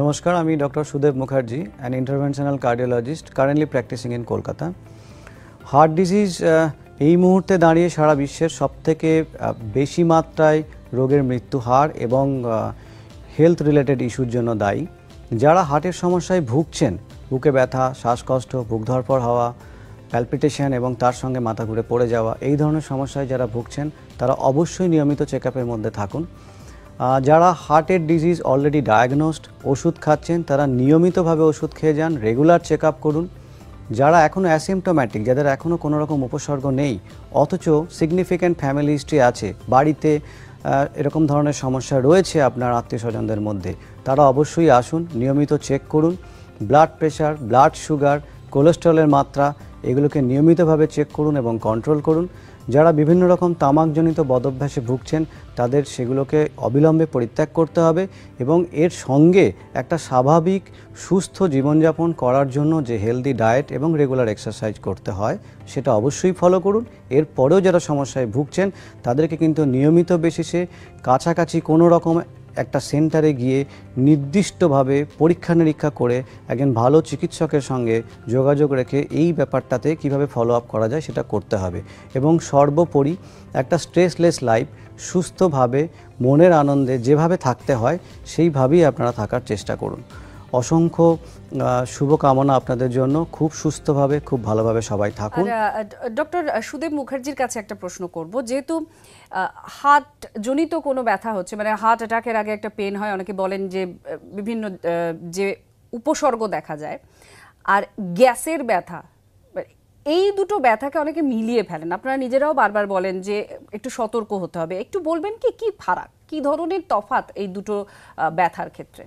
নমস্কার আমি doctor Sudeb Mukherjee an interventional cardiologist currently practising in Kolkata heart disease এই মুহূর্তে দাঁড়িয়ে সারা বিশ্বের সবথেকে বেশি মাত্রায় রোগের মৃত্যু হার এবং হেলথ রিলেটেড ইস্যুর জন্য দায়ী যারা হার্টের সমস্যায় ভুগছেন বুকে ব্যথা শ্বাসকষ্ট বুক ধরপর হওয়া প্যালপিটেশন এবং তার সঙ্গে মাথা ঘুরে পড়ে যাওয়া এই ধরনের সমস্যায় যারা ভুগছেন তারা অবশ্যই নিয়মিত চেক মধ্যে থাকুন যারা হার্টের ডিজিজ অলরেডি ডায়াগনোসড ওষুধ খাচ্ছেন তারা নিয়মিতভাবে ওষুধ খেয়ে যান রেগুলার চেক করুন যারা এখনও অ্যাসিমটোম্যাটিক যাদের এখনও কোনো রকম উপসর্গ নেই অথচ সিগনিফিক্যান্ট ফ্যামিলি হিস্ট্রি আছে বাড়িতে এরকম ধরনের সমস্যা রয়েছে আপনার আত্মীয় স্বজনদের মধ্যে তারা অবশ্যই আসুন নিয়মিত চেক করুন ব্লাড প্রেশার ব্লাড সুগার কোলেস্ট্রলের মাত্রা এগুলোকে নিয়মিতভাবে চেক করুন এবং কন্ট্রোল করুন যারা বিভিন্ন রকম তামাকজনিত বদভ্যাসে ভুগছেন তাদের সেগুলোকে অবিলম্বে পরিত্যাগ করতে হবে এবং এর সঙ্গে একটা স্বাভাবিক সুস্থ জীবনযাপন করার জন্য যে হেলদি ডায়েট এবং রেগুলার এক্সারসাইজ করতে হয় সেটা অবশ্যই ফলো করুন এরপরেও যারা সমস্যায় ভুগছেন তাদেরকে কিন্তু নিয়মিত বেসিসে কাছাকাছি কোনো রকম একটা সেন্টারে গিয়ে নির্দিষ্টভাবে পরীক্ষা নিরীক্ষা করে একজন ভালো চিকিৎসকের সঙ্গে যোগাযোগ রেখে এই ব্যাপারটাতে কিভাবে ফলো আপ করা যায় সেটা করতে হবে এবং সর্বোপরি একটা স্ট্রেসলেস লাইফ সুস্থভাবে মনের আনন্দে যেভাবে থাকতে হয় সেইভাবেই আপনারা থাকার চেষ্টা করুন অসংখ্য শুভকামনা আপনাদের জন্য খুব সুস্থভাবে খুব ভালোভাবে সবাই থাকুন ডক্টর সুদেব মুখার্জির কাছে একটা প্রশ্ন করব যেহেতু হার্ট জনিত কোনো ব্যথা হচ্ছে মানে হার্ট অ্যাটাকের আগে একটা পেন হয় অনেকে বলেন যে বিভিন্ন যে উপসর্গ দেখা যায় আর গ্যাসের ব্যথা মানে এই দুটো ব্যথাকে অনেকে মিলিয়ে ফেলেন আপনারা নিজেরাও বারবার বলেন যে একটু সতর্ক হতে হবে একটু বলবেন কি কি ফারাক কি ধরনের তফাত এই দুটো ব্যথার ক্ষেত্রে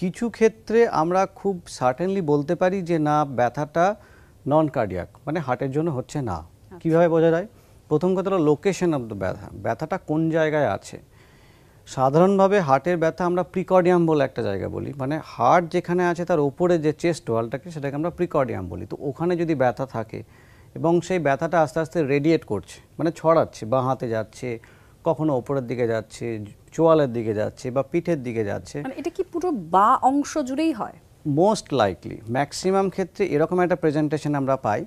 কিছু ক্ষেত্রে আমরা খুব সার্টেনলি বলতে পারি যে না ব্যথাটা নন কার্ডিয়াক মানে হার্টের জন্য হচ্ছে না আচ্ছা। কিভাবে বোঝা যায় প্রথম কথা হলো লোকেশন অফ দ্য ব্যথা ব্যথাটা কোন জায়গায় আছে সাধারণভাবে হার্টের ব্যথা আমরা প্রিকর্ডিয়াম বলে একটা জায়গা বলি মানে হার্ট যেখানে আছে তার ওপরে যে চেস্ট ওয়ালটাকে সেটাকে আমরা প্রিকর্ডিয়াম বলি তো ওখানে যদি ব্যথা থাকে এবং সেই ব্যথাটা আস্তে আস্তে রেডিয়েট করছে মানে ছড়াচ্ছে বা হাতে যাচ্ছে কখনো ওপরের দিকে যাচ্ছে চোয়ালের দিকে যাচ্ছে বা পিঠের দিকে যাচ্ছে মানে এটা কি পুরো বা অংশ জুড়েই হয় মোস্ট লাইকলি ম্যাক্সিমাম ক্ষেত্রে এরকম একটা প্রেজেন্টেশন আমরা পাই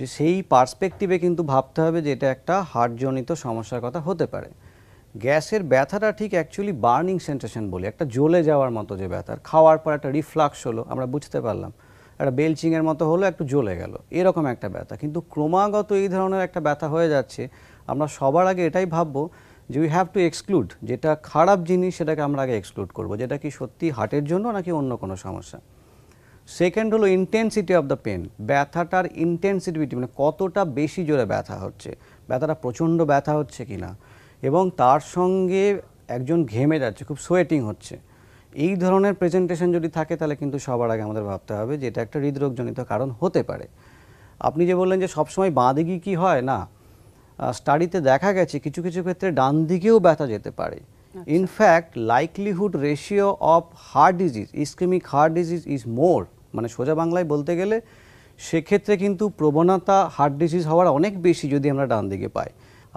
যে সেই পার্সপেক্টিভে কিন্তু ভাবতে হবে যে এটা একটা হার্টজনিত সমস্যার কথা হতে পারে গ্যাসের ব্যথাটা ঠিক অ্যাকচুয়ালি বার্নিং সেন্সেশন বলি একটা জ্বলে যাওয়ার মতো যে ব্যথা খাওয়ার পর একটা রিফ্লাক্স হলো আমরা বুঝতে পারলাম একটা বেলচিংয়ের মতো হলো একটু জ্বলে গেল এরকম একটা ব্যথা কিন্তু ক্রমাগত এই ধরনের একটা ব্যথা হয়ে যাচ্ছে আমরা সবার আগে এটাই ভাববো যে উই হ্যাভ টু এক্সক্লুড যেটা খারাপ জিনিস সেটাকে আমরা আগে এক্সক্লুড করব যেটা কি সত্যি হার্টের জন্য নাকি অন্য কোনো সমস্যা সেকেন্ড হলো ইন্টেন্সিটি অফ দ্য পেন ব্যথাটার ইন্টেন্সিটিভিটি মানে কতটা বেশি জোরে ব্যথা হচ্ছে ব্যথাটা প্রচণ্ড ব্যথা হচ্ছে কি না এবং তার সঙ্গে একজন ঘেমে যাচ্ছে খুব সোয়েটিং হচ্ছে এই ধরনের প্রেজেন্টেশন যদি থাকে তাহলে কিন্তু সবার আগে আমাদের ভাবতে হবে যে এটা একটা হৃদরোগজনিত কারণ হতে পারে আপনি যে বললেন যে সবসময় বাঁ দিকই কী হয় না স্টাডিতে দেখা গেছে কিছু কিছু ক্ষেত্রে ডান দিকেও ব্যথা যেতে পারে in fact likelihood ratio of heart disease ischaemic heart disease is more মানে সোজা বাংলায় বলতে গেলে সেক্ষেত্রে কিন্তু প্রবণতা হার্ট ডিজিজ হওয়ার অনেক বেশি যদি আমরা ডান দিকে পাই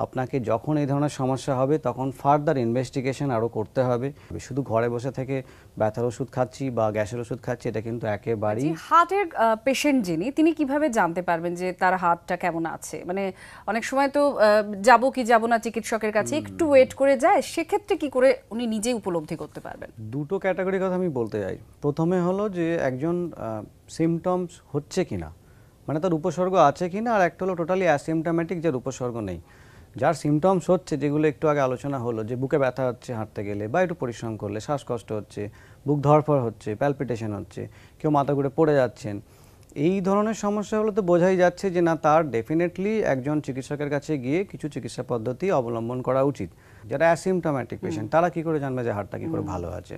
আপনাকে যখন এই ধরনের সমস্যা হবে তখন ফার্দার ইনভেস্টিগেশন আরও করতে হবে শুধু ঘরে বসে থেকে ব্যথার ওষুধ খাচ্ছি বা গ্যাসের ওষুধ খাচ্ছি এটা কিন্তু একেবারেই হার্টের পেশেন্ট যিনি তিনি কিভাবে জানতে পারবেন যে তার হার্টটা কেমন আছে মানে অনেক সময় তো যাব কি যাব না চিকিৎসকের কাছে একটু ওয়েট করে যায় সেক্ষেত্রে কি করে উনি নিজেই উপলব্ধি করতে পারবেন দুটো ক্যাটাগরির কথা আমি বলতে চাই প্রথমে হলো যে একজন সিমটমস হচ্ছে কিনা মানে তার উপসর্গ আছে কিনা আর একটা হলো টোটালি অ্যাসিমটোম্যাটিক যার উপসর্গ নেই যার সিমটমস হচ্ছে যেগুলো একটু আগে আলোচনা হলো যে বুকে ব্যথা হচ্ছে হাঁটতে গেলে বা একটু পরিশ্রম করলে শ্বাসকষ্ট হচ্ছে বুক ধরফর হচ্ছে প্যালপিটেশন হচ্ছে কেউ মাথা ঘুরে পড়ে যাচ্ছেন এই ধরনের সমস্যা হলে তো বোঝাই যাচ্ছে যে না তার ডেফিনেটলি একজন চিকিৎসকের কাছে গিয়ে কিছু চিকিৎসা পদ্ধতি অবলম্বন করা উচিত যারা অ্যাসিমটোম্যাটিক পেশেন্ট তারা কি করে জানবে যে হাড়টা কি করে ভালো আছে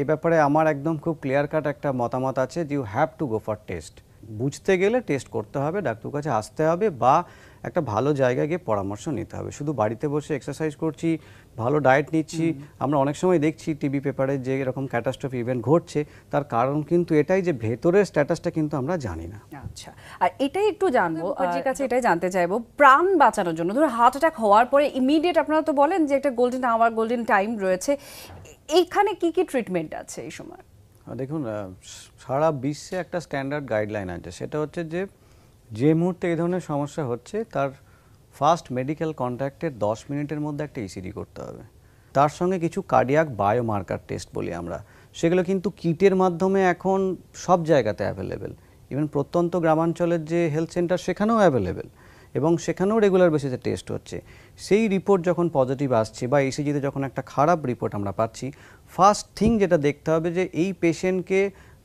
এ ব্যাপারে আমার একদম খুব ক্লিয়ার কাট একটা মতামত আছে যে you have to go for test বুঝতে গেলে টেস্ট করতে হবে ডাক্তার কাছে আসতে হবে বা একটা ভালো জায়গায় গিয়ে পরামর্শ নিতে হবে শুধু বাড়িতে বসে এক্সারসাইজ করছি ভালো ডায়েট নিচ্ছি আমরা অনেক সময় দেখছি টিভি পেপারে যে এরকম ক্যাটাস্ট্রফি ইভেন্ট ঘটছে তার কারণ কিন্তু এটাই যে ভেতরের স্ট্যাটাসটা কিন্তু আমরা জানি না আচ্ছা আর এটাই একটু জানবো আপনার কাছে এটাই জানতে চাইবো প্রাণ বাঁচানোর জন্য ধরো হার্ট অ্যাটাক হওয়ার পরে ইমিডিয়েট আপনারা তো বলেন যে একটা গোল্ডেন আওয়ার গোল্ডেন টাইম রয়েছে এইখানে কি কি ট্রিটমেন্ট আছে এই সময় দেখুন সারা বিশ্বে একটা স্ট্যান্ডার্ড গাইডলাইন আছে সেটা হচ্ছে যে যে মুহূর্তে এই ধরনের সমস্যা হচ্ছে তার ফার্স্ট মেডিকেল কন্ট্যাক্টের দশ মিনিটের মধ্যে একটা ইসিডি e করতে হবে তার সঙ্গে কিছু কার্ডিয়াক বায়োমার্কার টেস্ট বলি আমরা সেগুলো কিন্তু কিটের মাধ্যমে এখন সব জায়গাতে অ্যাভেলেবেল ইভেন প্রত্যন্ত গ্রামাঞ্চলের যে হেলথ সেন্টার সেখানেও অ্যাভেলেবেল এবং সেখানেও রেগুলার বেসিসে টেস্ট হচ্ছে সেই রিপোর্ট যখন পজিটিভ আসছে বা এসিজিতে e যখন একটা খারাপ রিপোর্ট আমরা পাচ্ছি ফার্স্ট থিং যেটা দেখতে হবে যে এই পেশেন্টকে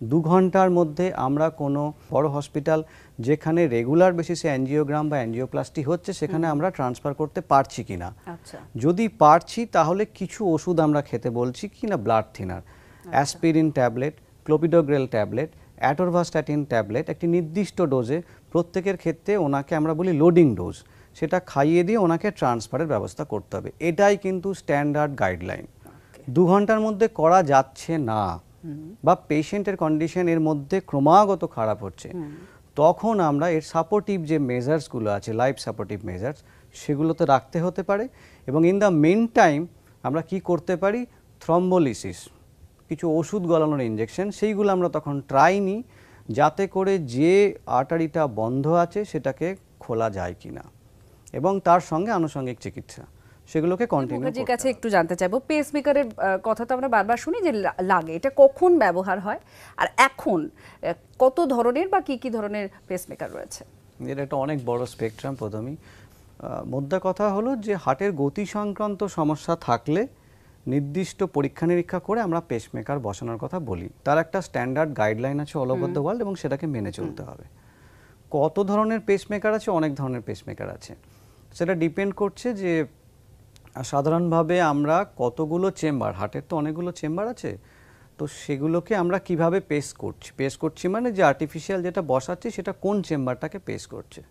দু ঘন্টার মধ্যে আমরা কোনো বড় হসপিটাল যেখানে রেগুলার বেসিসে অ্যানজিওগ্রাম বা অ্যানজিওপ্লাস্টি হচ্ছে সেখানে আমরা ট্রান্সফার করতে পারছি কি না আচ্ছা। যদি পারছি তাহলে কিছু ওষুধ আমরা খেতে বলছি কি না ব্লাড থিনার আচ্ছা। Aspirin tablet clopidogrel tablet atorvastatin tablet একটি নির্দিষ্ট ডোজে প্রত্যেকের ক্ষেত্রে ওনাকে আমরা বলি লোডিং ডোজ সেটা খাইয়ে দিয়ে ওনাকে ট্রান্সফারের ব্যবস্থা করতে হবে এটাই কিন্তু স্ট্যান্ডার্ড গাইডলাইন দু ঘন্টার মধ্যে করা যাচ্ছে না বা পেশেন্টের কন্ডিশন এর মধ্যে ক্রমাগত খারাপ হচ্ছে তখন আমরা এর সাপোর্টিভ যে মেজার্সগুলো আছে লাইফ সাপোর্টিভ মেজার্স সেগুলো তো রাখতে হতে পারে এবং ইন দ্য মেন টাইম আমরা কি করতে পারি থ্রম্বোলিসিস কিছু ওষুধ গলানোর ইঞ্জেকশন সেইগুলো আমরা তখন ট্রাই নিই যাতে করে যে আর্টারিটা বন্ধ আছে সেটাকে খোলা যায় কি না এবং তার সঙ্গে আনুষঙ্গিক চিকিৎসা সেগুলোকে কন্টিনিউ করতে কাছে একটু জানতে চাইবো পেসমেকারের কথা তো আমরা বারবার শুনি যে লাগে এটা কখন ব্যবহার হয় আর এখন কত ধরনের বা কি কি ধরনের পেসমেকার রয়েছে এর একটা অনেক বড় স্পেকট্রাম প্রথমেই মোদ্দা কথা হলো যে হার্টের গতি সংক্রান্ত সমস্যা থাকলে নির্দিষ্ট পরীক্ষা নিরীক্ষা করে আমরা পেসমেকার বসানোর কথা বলি তার একটা স্ট্যান্ডার্ড গাইডলাইন আছে অল ওভার দ্য ওয়ার্ল্ড এবং সেটাকে মেনে চলতে হবে কত ধরনের পেসমেকার আছে অনেক ধরনের পেসমেকার আছে সেটা ডিপেন্ড করছে যে সাধারণভাবে আমরা কতগুলো চেম্বার হার্টের তো অনেকগুলো চেম্বার আছে তো সেগুলোকে আমরা কিভাবে পেস করছি পেস করছি মানে যে আর্টিফিশিয়াল যেটা বসাচ্ছি সেটা কোন চেম্বারটাকে পেস করছে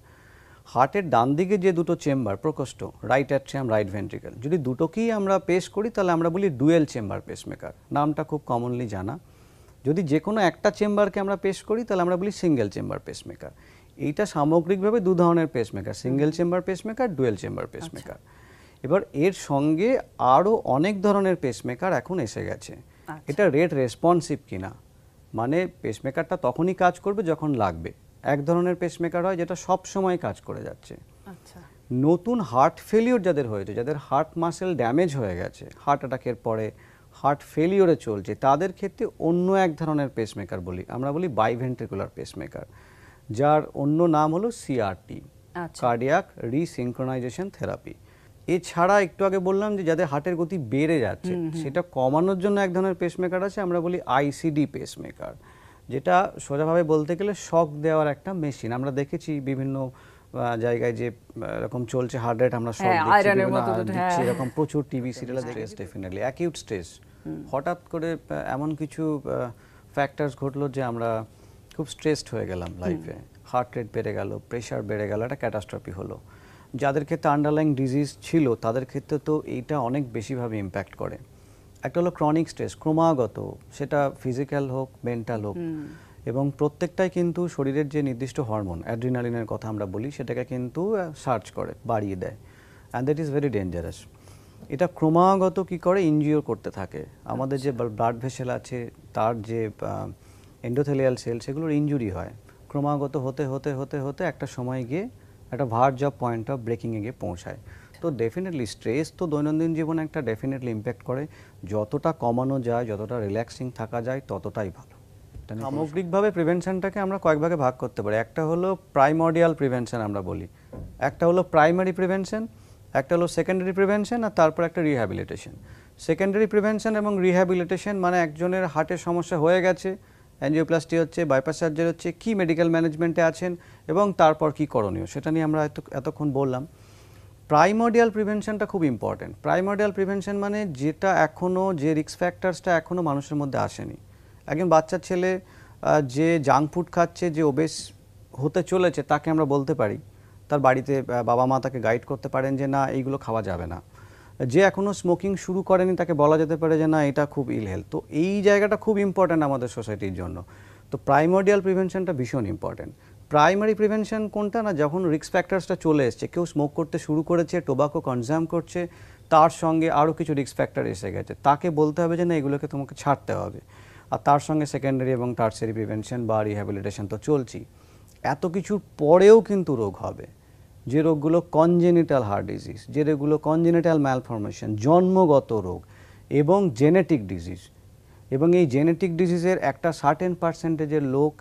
হার্টের ডান দিকে যে দুটো চেম্বার প্রকোষ্ঠ রাইট অ্যাট্রিয়াম রাইট ভেন্ট্রিকেল যদি দুটোকেই আমরা পেস করি তাহলে আমরা বলি ডুয়েল চেম্বার পেসমেকার নামটা খুব কমনলি জানা যদি যে কোনো একটা চেম্বারকে আমরা পেস করি তাহলে আমরা বলি সিঙ্গেল চেম্বার পেসমেকার এইটা সামগ্রিকভাবে দু ধরনের pacemaker single chamber pacemaker dual chamber pacemaker এবার এর সঙ্গে আরও অনেক ধরনের পেসমেকার এখন এসে গেছে আচ্ছা। এটা রেট রেসপন্সিভ কিনা মানে পেসমেকারটা তখনই কাজ করবে যখন লাগবে এক ধরনের পেসমেকার হয় যেটা সব সময় কাজ করে যাচ্ছে আচ্ছা। নতুন হার্ট ফেলিওর যাদের হয়েছে যাদের হার্ট মাসেল ড্যামেজ হয়ে গেছে হার্ট অ্যাটাকের পরে হার্ট ফেলিওরে চলছে তাদের ক্ষেত্রে অন্য এক ধরনের পেসমেকার বলি আমরা বলি বাইভেন্ট্রিকুলার পেসমেকার যার অন্য নাম হলো সিআরটি কার্ডিয়াক রিসিঙ্ক্রোনাইজেশন থেরাপি এছাড়া একটু আগে বললাম যে যাদের হার্টের গতি বেড়ে যাচ্ছে সেটা কমানোর জন্য এক ধরনের পেসমেকার আছে আমরা বলি আইসিডি পেসমেকার যেটা সোজাভাবে বলতে গেলে শক দেওয়ার একটা মেশিন আমরা দেখেছি বিভিন্ন জায়গায় যে এরকম চলছে হার্ট রেট আমরা শক হ্যাঁ, দিচ্ছি হ্যাঁ। এরকম প্রচুর টিভি সিরিয়াল দেখেছি ডেফিনেটলি অ্যাকিউট স্ট্রেস হঠাৎ করে এমন কিছু ফ্যাক্টরস ঘটলো যে আমরা খুব স্ট্রেসড হয়ে গেলাম লাইফে হার্ট রেট বেড়ে গেল প্রেশার বেড়ে গেল একটা ক্যাটাস্ট্রফি হলো যাদের ক্ষেত্রে আন্ডারলাইং ডিজিজ ছিল তাদের ক্ষেত্রে তো এইটা অনেক বেশিভাবে ইম্প্যাক্ট করে একটা হলো ক্রনিক স্ট্রেস ক্রমাগত সেটা ফিজিক্যাল হোক মেন্টাল হোক এবং প্রত্যেকটাই কিন্তু শরীরের যে নির্দিষ্ট হরমোন অ্যাড্রিনালিনের কথা আমরা বলি সেটাকে কিন্তু সার্চ করে বাড়িয়ে দেয় and that is very dangerous এটা ক্রমাগত কি করে ইনজিওর করতে থাকে আমাদের যে ব্লাড আচ্ছা। ভেসেল আছে তার যে এন্ডোথেলিয়াল সেল সেগুলোর ইঞ্জুরি হয় ক্রমাগত হতে হতে হতে হতে একটা সময় গিয়ে একটা ভার্জ অফ পয়েন্ট অফ ব্রেকিংয়ে গিয়ে পৌঁছায় তো ডেফিনেটলি স্ট্রেস তো দৈনন্দিন জীবনে একটা ডেফিনেটলি ইম্প্যাক্ট করে যতটা কমানো যায় যতটা রিল্যাক্সিং থাকা যায় ততটাই ভালো সামগ্রিকভাবে প্রিভেনশনটাকে আমরা কয়েক ভাগে ভাগ করতে পারি একটা হলো প্রাইমডিয়াল প্রিভেনশন আমরা বলি একটা হলো প্রাইমারি প্রিভেনশন একটা হলো সেকেন্ডারি প্রিভেনশন আর তারপর একটা রিহ্যাবিলিটেশন সেকেন্ডারি প্রিভেনশন এবং রিহ্যাবিলিটেশন মানে একজনের হার্টের সমস্যা হয়ে গেছে অ্যাঞ্জিওপ্লাস্টি হচ্ছে বাইপাস সার্জারি হচ্ছে কি মেডিকেল ম্যানেজমেন্টে আছেন এবং তারপর কি করণীয় সেটা নিয়ে আমরা এতক্ষণ বললাম প্রাইমোডিয়াল প্রিভেনশনটা খুব ইম্পর্টেন্ট প্রাইমোডিয়াল প্রিভেনশন মানে যেটা এখনও যে রিক্স ফ্যাক্টরসটা এখনও মানুষের মধ্যে আসেনি একজন বাচ্চা ছেলে যে জাঙ্ক ফুড খাচ্ছে যে ওবেস হতে চলেছে তাকে আমরা বলতে পারি তার বাড়িতে বাবা মা তাকে গাইড করতে পারেন যে না এইগুলো খাওয়া যাবে না যে এখনও স্মোকিং শুরু করেনি তাকে বলা যেতে পারে যে না এটা খুব ইলহেল তো এই জায়গাটা খুব ইম্পর্ট্যান্ট আমাদের সোসাইটির জন্য তো প্রাইমোডিয়াল প্রিভেনশনটা ভীষণ ইম্পর্ট্যান্ট প্রাইমারি প্রিভেনশন কোনটা না যখন রিক্স ফ্যাক্টার্সটা চলে এসছে কেউ স্মোক করতে শুরু করেছে টোবাকো কনজাম করছে তার সঙ্গে আরও কিছু রিক্স ফ্যাক্টর এসে গেছে তাকে বলতে হবে যে না এগুলোকে তোমাকে ছাড়তে হবে আর তার সঙ্গে সেকেন্ডারি এবং টার্সারি প্রিভেনশন বা রিহ্যাবিলিটেশন তো চলছেই এত কিছুর পরেও কিন্তু রোগ হবে যে রোগগুলো কনজেনিটাল হার্ট ডিজিজ যে রোগগুলো কনজেনিটাল ম্যালফরমেশন জন্মগত রোগ এবং জেনেটিক ডিজিজ এবং এই জেনেটিক ডিজিজের একটা সার্টেন পার্সেন্টেজের লোক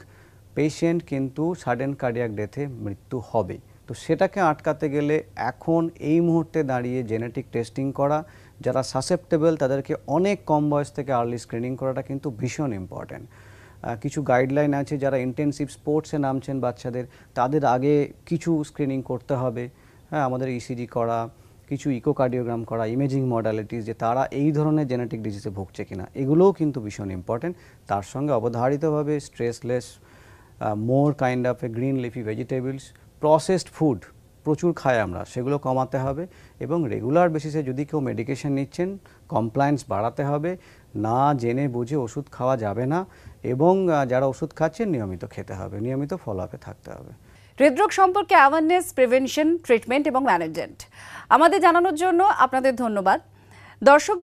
পেশেন্ট কিন্তু সাডেন কার্ডিয়াক ডেথে মৃত্যু হবে তো সেটাকে আটকাতে গেলে এখন এই মুহূর্তে দাঁড়িয়ে জেনেটিক টেস্টিং করা যারা সাসেপ্টেবল তাদেরকে অনেক কম বয়স থেকে আর্লি স্ক্রিনিং করাটা কিন্তু ভীষণ ইম্পর্ট্যান্ট কিছু গাইডলাইন আছে যারা ইন্টেন্সিভ স্পোর্টসে নামছেন বাচ্চাদের তাদের আগে কিছু স্ক্রিনিং করতে হবে হ্যাঁ আমাদের ইসিজি e করা কিছু ইকোকার্ডিওগ্রাম করা ইমেজিং মডালিটিস যে তারা এই ধরনের জেনেটিক ডিজিজে ভুগছে কিনা এগুলোও কিন্তু ভীষণ ইম্পর্টেন্ট তার সঙ্গে অবধারিতভাবে stressless more kind of a green leafy vegetables processed food প্রচুর খাই আমরা সেগুলো কমাতে হবে এবং রেগুলার বেসিসে যদি কেউ মেডিকেশন নিচ্ছেন কমপ্লায়েন্স বাড়াতে হবে না জেনে বুঝে ওষুধ খাওয়া যাবে না এবং যারা ওষুধ খাচ্ছেন নিয়মিত খেতে হবে নিয়মিত ফলো আপে থাকতে হবে হৃদরোগ সম্পর্কে অ্যাওয়ারনেস প্রিভেনশন ট্রিটমেন্ট এবং ম্যানেজমেন্ট আমাদের জানানোর জন্য আপনাদের ধন্যবাদ দর্শক